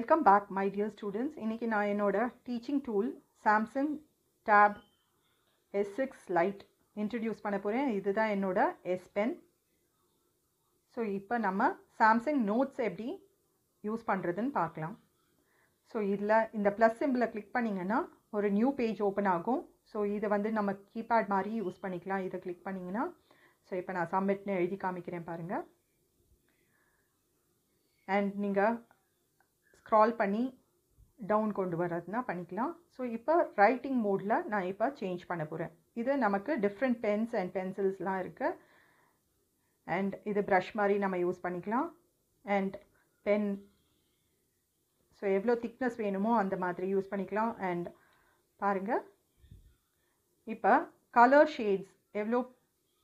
welcome back my dear students இன்றைக்கி நான் என்னோடய teaching tool Samsung tab S six lite introduce பண்ண போகிறேன் இதுதான் என்னோட எஸ் பென் ஸோ இப்போ நம்ம சாம்சங் நோட்ஸ் எப்படி யூஸ் பண்ணுறதுன்னு பார்க்கலாம் ஸோ இதில் இந்த ப்ளஸ் சிம்பிளை கிளிக் பண்ணிங்கன்னா ஒரு நியூ பேஜ் ஓப்பன் ஆகும் ஸோ இதை வந்து நம்ம கீபேட் மாதிரி யூஸ் பண்ணிக்கலாம் இதை கிளிக் பண்ணிங்கன்னா ஸோ இப்போ நான் சப்மிட்னு எழுதி காமிக்கிறேன் பாருங்கள் அண்ட் நீங்கள் ஸ்க்ரால் பண்ணி டவுன் கொண்டு வர்றதுனா பண்ணிக்கலாம் ஸோ இப்போ ரைட்டிங் மோடில் நான் இப்போ சேஞ்ச் பண்ண போகிறேன் இது நமக்கு டிஃப்ரெண்ட் பென்ஸ் அண்ட் பென்சில்ஸ்லாம் இருக்குது அண்ட் இது ப்ரஷ் மாதிரி நம்ம யூஸ் பண்ணிக்கலாம் அண்ட் பென் ஸோ எவ்வளோ திக்னஸ் வேணுமோ அந்த மாதிரி யூஸ் பண்ணிக்கலாம் அண்ட் பாருங்கள் இப்போ கலர் ஷேட்ஸ் எவ்வளோ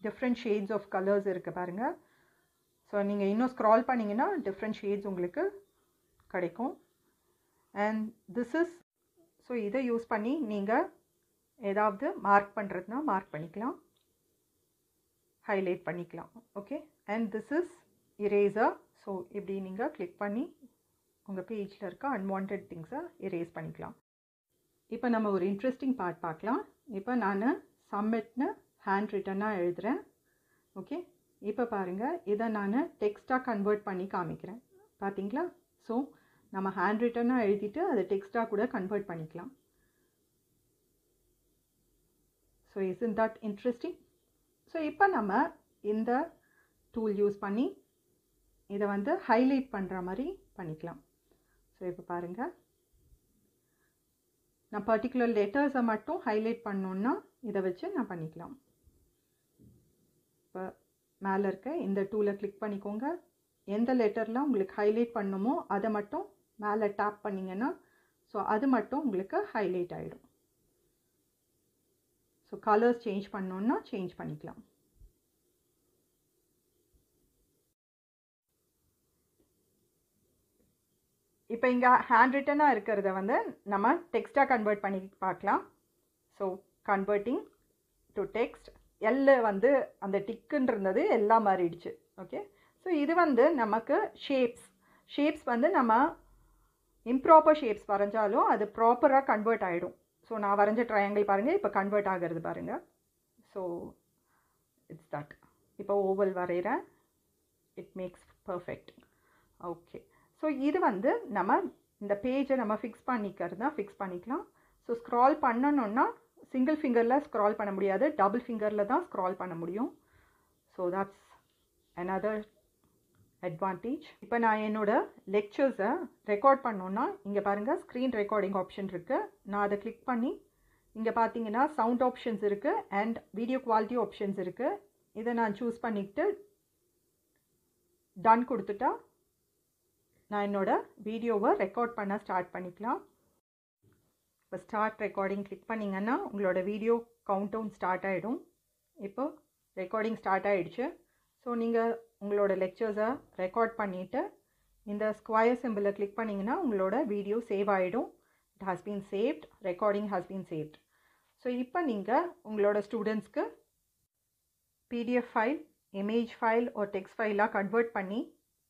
டிஃப்ரெண்ட் ஷேட்ஸ் ஆஃப் கலர்ஸ் இருக்குது பாருங்கள் ஸோ நீங்கள் இன்னும் ஸ்க்ரால் பண்ணிங்கன்னா டிஃப்ரெண்ட் ஷேட்ஸ் உங்களுக்கு கிடைக்கும் அண்ட் திஸ் இஸ் ஸோ இதை யூஸ் பண்ணி நீங்கள் ஏதாவது மார்க் பண்ணுறதுனா மார்க் பண்ணிக்கலாம் ஹைலைட் பண்ணிக்கலாம் okay and this is eraser so இப்படி நீங்கள் கிளிக் பண்ணி உங்கள் பேஜில் இருக்க அன்வான்ட் திங்ஸை இரேஸ் பண்ணிக்கலாம் இப்போ நம்ம ஒரு இன்ட்ரெஸ்டிங் பார்ட் பார்க்கலாம் இப்போ நான் சம்மிட்னு ஹேண்ட் ரிட்டனாக எழுதுகிறேன் ஓகே இப்போ பாருங்கள் இதை நான் டெக்ஸ்ட்டாக கன்வெர்ட் பண்ணி காமிக்கிறேன் பார்த்தீங்களா ஸோ நம்ம ஹேண்ட் ரிட்டனாக எழுதிட்டு அதை டெக்ஸ்ட்டாக கூட கன்வெர்ட் பண்ணிக்கலாம் so is in that interesting so இப்போ நம்ம இந்த டூல் யூஸ் பண்ணி இதை வந்து ஹைலைட் பண்ணுற மாதிரி பண்ணிக்கலாம் ஸோ இப்போ பாருங்கள் நான் பர்டிகுலர் லெட்டர்ஸை மட்டும் ஹைலைட் பண்ணோன்னா இதை வச்சு நான் பண்ணிக்கலாம் இப்போ மேலே இருக்க இந்த டூலை கிளிக் பண்ணிக்கோங்க எந்த லெட்டர்லாம் உங்களுக்கு ஹைலைட் பண்ணுமோ அதை மட்டும் மேலே டேப் பண்ணிங்கன்னா ஸோ அது மட்டும் உங்களுக்கு ஹைலைட் ஆகிடும் ஸோ கலர்ஸ் சேஞ்ச் பண்ணோன்னா சேஞ்ச் பண்ணிக்கலாம் இப்போ இங்கே ஹேண்ட் ரிட்டனாக இருக்கிறத வந்து நம்ம டெக்ஸ்ட்டாக கன்வெர்ட் பண்ணி பார்க்கலாம் ஸோ கன்வெர்ட்டிங் டு டெக்ஸ்ட் எல்லு வந்து அந்த டிக்குன்றது எல்லாம் மாறிடுச்சு ஓகே ஸோ இது வந்து நமக்கு ஷேப்ஸ் ஷேப்ஸ் வந்து நம்ம இம்ப்ராப்பர் ஷேப்ஸ் வரைஞ்சாலும் அது ப்ராப்பராக கன்வெர்ட் ஆகிடும் ஸோ நான் வரைஞ்ச ட்ரையாங்கிள் பாருங்கள் இப்போ கன்வெர்ட் ஆகிறது பாருங்கள் ஸோ இட்ஸ் தட் இப்போ ஓவல் வரைகிறேன் it makes perfect okay so இது வந்து நம்ம இந்த பேஜை நம்ம ஃபிக்ஸ் பண்ணிக்கிறது தான் ஃபிக்ஸ் பண்ணிக்கலாம் ஸோ ஸ்க்ரால் பண்ணணுன்னா சிங்கிள் ஃபிங்கரில் ஸ்க்ரால் பண்ண முடியாது டபுள் ஃபிங்கரில் தான் ஸ்க்ரால் பண்ண முடியும் ஸோ தட்ஸ் அனதர் அட்வான்டேஜ் இப்போ நான் என்னோடய லெக்சர்ஸை ரெக்கார்ட் பண்ணோன்னா இங்கே பாருங்கள் ஸ்க்ரீன் ரெக்கார்டிங் ஆப்ஷன் இருக்குது நான் அதை கிளிக் பண்ணி இங்கே பார்த்தீங்கன்னா சவுண்ட் ஆப்ஷன்ஸ் இருக்குது அண்ட் வீடியோ குவாலிட்டி ஆப்ஷன்ஸ் இருக்குது இதை நான் சூஸ் பண்ணிக்கிட்டு டன் கொடுத்துட்டா நான் என்னோடய வீடியோவை ரெக்கார்ட் பண்ண ஸ்டார்ட் பண்ணிக்கலாம் இப்போ ஸ்டார்ட் ரெக்கார்டிங் கிளிக் பண்ணிங்கன்னா உங்களோட வீடியோ கவுண்ட் டவுன் ஸ்டார்ட் ஆகிடும் இப்போ ரெக்கார்டிங் ஸ்டார்ட் ஆகிடுச்சு ஸோ நீங்கள் உங்களோட லெக்சர்ஸை ரெக்கார்ட் பண்ணிவிட்டு இந்த ஸ்கொயர் சிம்பிளை கிளிக் பண்ணிங்கன்னா உங்களோட வீடியோ சேவ் ஆகிடும் it has been saved recording has been saved so இப்போ நீங்கள் உங்களோட ஸ்டூடெண்ட்ஸ்க்கு பிடிஎஃப் ஃபைல் இமேஜ் ஃபைல் ஒரு டெக்ஸ்ட் ஃபைலாக கன்வெர்ட் பண்ணி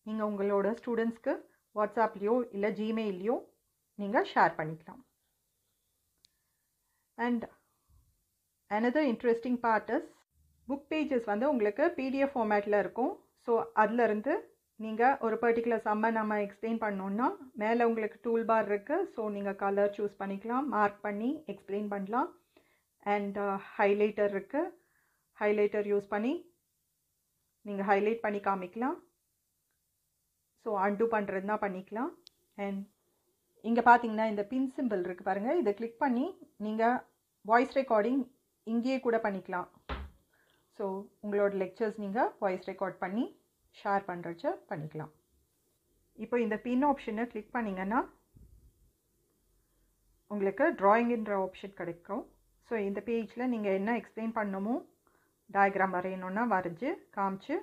நீங்கள் உங்களோட ஸ்டூடெண்ட்ஸ்க்கு வாட்ஸ்அப்லேயோ இல்லை ஜிமெயிலையோ நீங்கள் ஷேர் பண்ணிக்கலாம் and another interesting part is book pages வந்து உங்களுக்கு பிடிஎஃப் ஃபார்மேட்டில் இருக்கும் ஸோ அதுலேருந்து நீங்கள் ஒரு பர்டிகுலர் சம்மை நம்ம எக்ஸ்பிளைன் பண்ணோன்னா மேலே உங்களுக்கு டூல் பார் இருக்குது ஸோ நீங்கள் கலர் சூஸ் பண்ணிக்கலாம் மார்க் பண்ணி எக்ஸ்பிளைன் பண்ணலாம் அண்ட் ஹைலைட்டர் இருக்குது ஹைலைட்டர் யூஸ் பண்ணி நீங்கள் ஹைலைட் பண்ணி காமிக்கலாம் ஸோ அன்டூ பண்ணுறதுனா பண்ணிக்கலாம் அண்ட் இங்கே பார்த்தீங்கன்னா இந்த பின் சிம்பிள் இருக்குது பாருங்கள் இதை கிளிக் பண்ணி நீங்கள் வாய்ஸ் ரெக்கார்டிங் இங்கேயே கூட பண்ணிக்கலாம் ஸோ உங்களோட லெக்சர்ஸ் நீங்கள் வாய்ஸ் ரெக்கார்ட் பண்ணி ஷேர் பண்ணுறச்ச பண்ணிக்கலாம் இப்போ இந்த பின் ஆப்ஷனை கிளிக் பண்ணிங்கன்னா உங்களுக்கு ட்ராயிங்குன்ற ஆப்ஷன் கிடைக்கும் ஸோ இந்த பேஜில் நீங்கள் என்ன எக்ஸ்பிளைன் பண்ணணுமோ டயக்ராம் வரையணுன்னா வரைஞ்சி காமிச்சு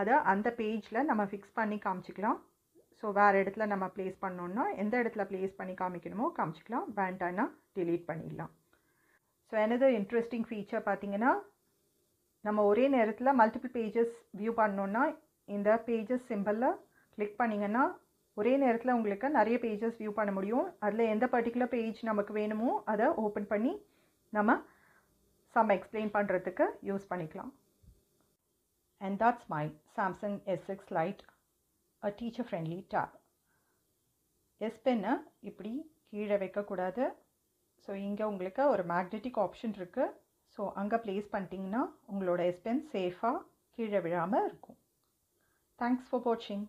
அதை அந்த பேஜில் நம்ம ஃபிக்ஸ் பண்ணி காமிச்சிக்கலாம் ஸோ வேறு இடத்துல நம்ம ப்ளேஸ் பண்ணோன்னா எந்த இடத்துல ப்ளேஸ் பண்ணி காமிக்கணுமோ காமிச்சிக்கலாம் வேண்டானா டிலீட் பண்ணிடலாம் ஸோ எனது இன்ட்ரெஸ்டிங் ஃபீச்சர் பார்த்திங்கன்னா நம்ம ஒரே நேரத்தில் மல்டிபிள் பேஜஸ் வியூ பண்ணோன்னா இந்த பேஜஸ் சிம்பிளில் கிளிக் பண்ணிங்கன்னா ஒரே நேரத்தில் உங்களுக்கு நிறைய பேஜஸ் வியூ பண்ண முடியும் அதில் எந்த பர்டிகுலர் பேஜ் நமக்கு வேணுமோ அதை ஓப்பன் பண்ணி நம்ம சம் எக்ஸ்பிளைன் பண்ணுறதுக்கு யூஸ் பண்ணிக்கலாம் and that's my Samsung S six lite a teacher friendly tab S பென்னை இப்படி கீழே வைக்கக்கூடாது ஸோ இங்கே உங்களுக்கு ஒரு மேக்னெட்டிக் ஆப்ஷன் இருக்குது ஸோ அங்கே ப்ளேஸ் பண்ணிட்டிங்கன்னா உங்களோட எஸ்பென்ஸ் சேஃபாக கீழே விழாமல் இருக்கும் தேங்க்ஸ் ஃபார் வாட்சிங்